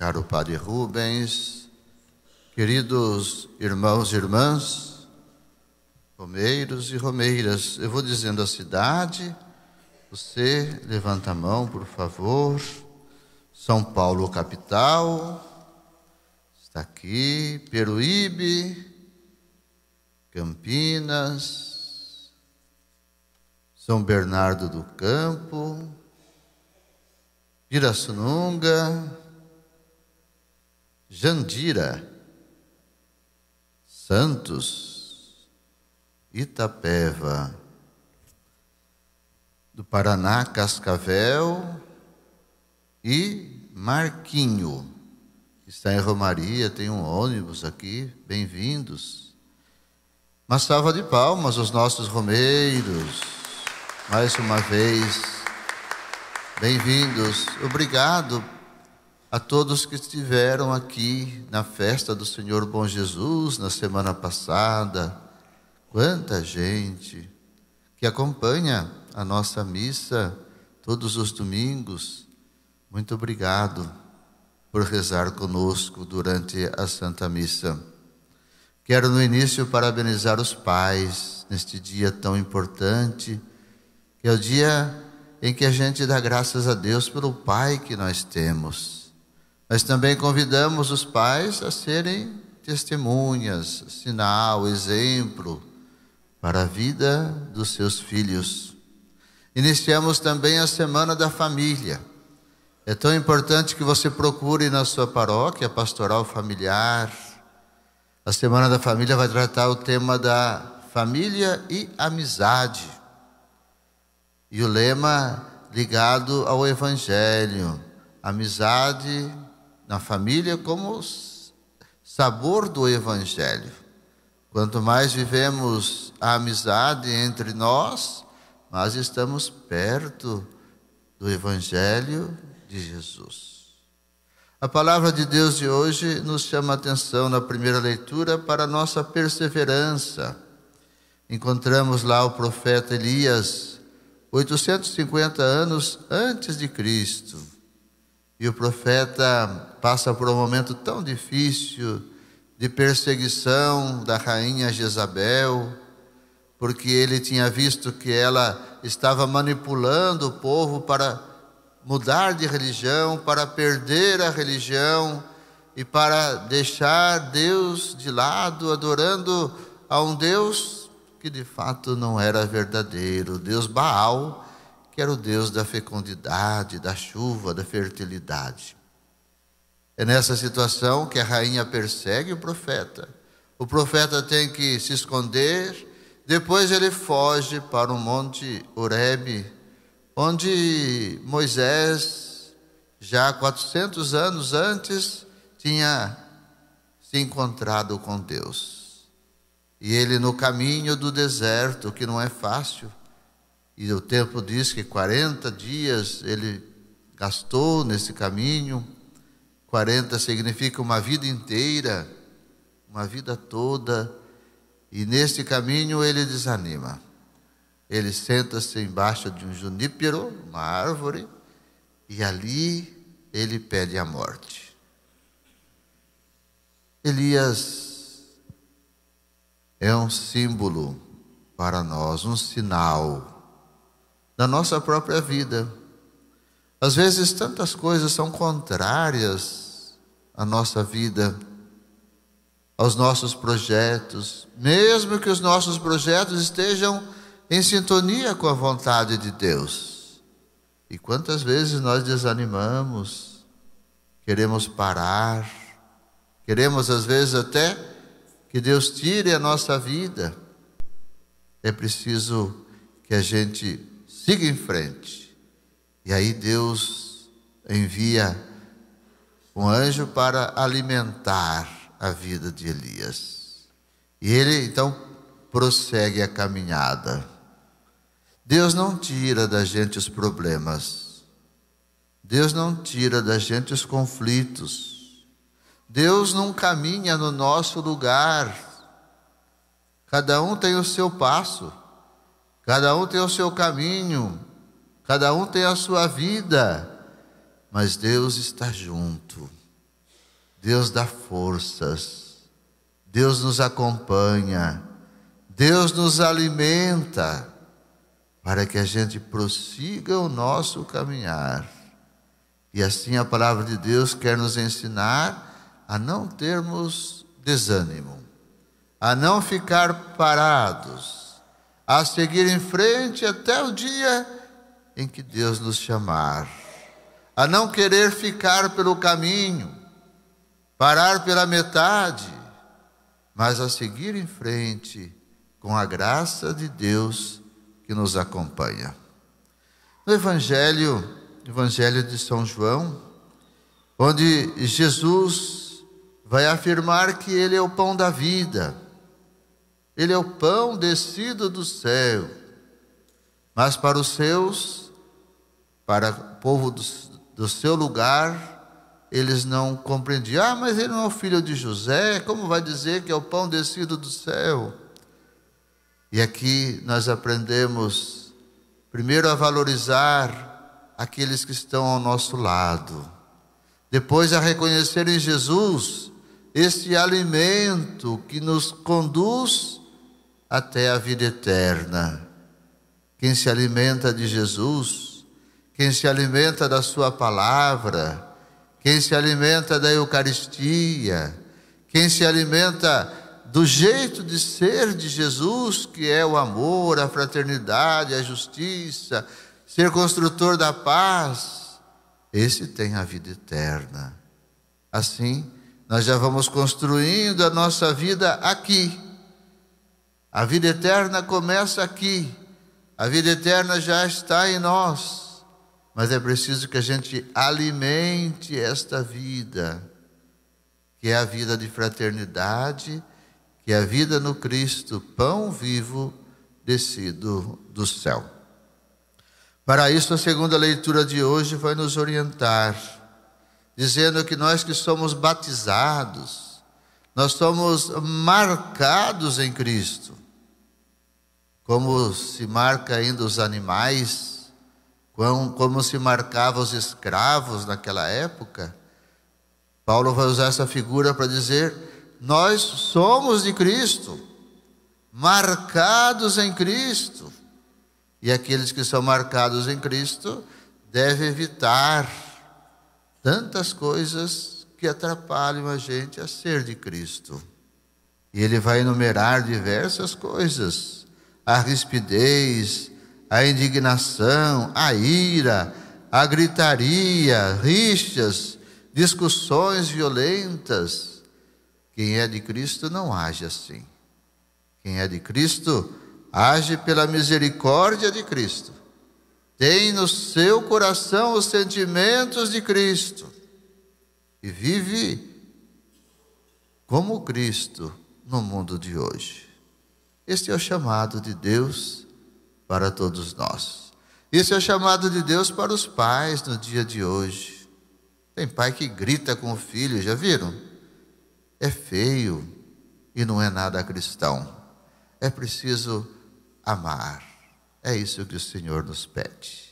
caro Padre Rubens, queridos irmãos e irmãs, romeiros e romeiras, eu vou dizendo a cidade, você levanta a mão, por favor. São Paulo, capital, está aqui, Peruíbe, Campinas, São Bernardo do Campo, Pirassununga, Jandira, Santos, Itapeva, do Paraná, Cascavel e Marquinho, que está em Romaria, tem um ônibus aqui, bem-vindos. Uma salva de palmas aos nossos romeiros, mais uma vez, bem-vindos, obrigado a todos que estiveram aqui na festa do Senhor Bom Jesus na semana passada. Quanta gente que acompanha a nossa missa todos os domingos. Muito obrigado por rezar conosco durante a Santa Missa. Quero no início parabenizar os pais neste dia tão importante, que é o dia em que a gente dá graças a Deus pelo pai que nós temos mas também convidamos os pais a serem testemunhas, sinal, exemplo para a vida dos seus filhos. Iniciamos também a Semana da Família. É tão importante que você procure na sua paróquia pastoral familiar. A Semana da Família vai tratar o tema da família e amizade. E o lema ligado ao Evangelho: amizade, na família como sabor do Evangelho. Quanto mais vivemos a amizade entre nós, mais estamos perto do Evangelho de Jesus. A palavra de Deus de hoje nos chama a atenção na primeira leitura para a nossa perseverança. Encontramos lá o profeta Elias, 850 anos antes de Cristo e o profeta passa por um momento tão difícil de perseguição da rainha Jezabel, porque ele tinha visto que ela estava manipulando o povo para mudar de religião, para perder a religião e para deixar Deus de lado, adorando a um Deus que de fato não era verdadeiro, Deus Baal, que era o Deus da fecundidade, da chuva, da fertilidade. É nessa situação que a rainha persegue o profeta. O profeta tem que se esconder, depois ele foge para o monte Oreb, onde Moisés, já 400 anos antes, tinha se encontrado com Deus. E ele no caminho do deserto, que não é fácil, e o tempo diz que 40 dias ele gastou nesse caminho. 40 significa uma vida inteira, uma vida toda. E nesse caminho ele desanima. Ele senta-se embaixo de um junípero, uma árvore, e ali ele pede a morte. Elias é um símbolo para nós, um sinal na nossa própria vida. Às vezes, tantas coisas são contrárias à nossa vida, aos nossos projetos, mesmo que os nossos projetos estejam em sintonia com a vontade de Deus. E quantas vezes nós desanimamos, queremos parar, queremos às vezes até que Deus tire a nossa vida. É preciso que a gente siga em frente. E aí Deus envia um anjo para alimentar a vida de Elias. E ele então prossegue a caminhada. Deus não tira da gente os problemas. Deus não tira da gente os conflitos. Deus não caminha no nosso lugar. Cada um tem o seu passo. Cada um tem o seu caminho, cada um tem a sua vida, mas Deus está junto. Deus dá forças. Deus nos acompanha. Deus nos alimenta para que a gente prossiga o nosso caminhar. E assim a palavra de Deus quer nos ensinar a não termos desânimo, a não ficar parados, a seguir em frente até o dia em que Deus nos chamar, a não querer ficar pelo caminho, parar pela metade, mas a seguir em frente com a graça de Deus que nos acompanha. No Evangelho, Evangelho de São João, onde Jesus vai afirmar que ele é o pão da vida, ele é o pão descido do céu. Mas para os seus, para o povo do, do seu lugar, eles não compreendiam. Ah, mas ele não é o filho de José, como vai dizer que é o pão descido do céu? E aqui nós aprendemos, primeiro, a valorizar aqueles que estão ao nosso lado, depois, a reconhecer em Jesus este alimento que nos conduz até a vida eterna. Quem se alimenta de Jesus, quem se alimenta da Sua palavra, quem se alimenta da Eucaristia, quem se alimenta do jeito de ser de Jesus, que é o amor, a fraternidade, a justiça, ser construtor da paz, esse tem a vida eterna. Assim, nós já vamos construindo a nossa vida aqui a vida eterna começa aqui. A vida eterna já está em nós. Mas é preciso que a gente alimente esta vida, que é a vida de fraternidade, que é a vida no Cristo, pão vivo descido do céu. Para isso, a segunda leitura de hoje vai nos orientar, dizendo que nós que somos batizados, nós somos marcados em Cristo como se marca ainda os animais, como, se marcava os escravos naquela época. Paulo vai usar essa figura para dizer: nós somos de Cristo, marcados em Cristo. E aqueles que são marcados em Cristo devem evitar tantas coisas que atrapalham a gente a ser de Cristo. E ele vai enumerar diversas coisas a rispidez, a indignação, a ira, a gritaria, rixas, discussões violentas. Quem é de Cristo não age assim. Quem é de Cristo age pela misericórdia de Cristo. Tem no seu coração os sentimentos de Cristo e vive como Cristo no mundo de hoje. Este é o chamado de Deus para todos nós. Este é o chamado de Deus para os pais no dia de hoje. Tem pai que grita com o filho, já viram? É feio e não é nada cristão. É preciso amar. É isso que o Senhor nos pede.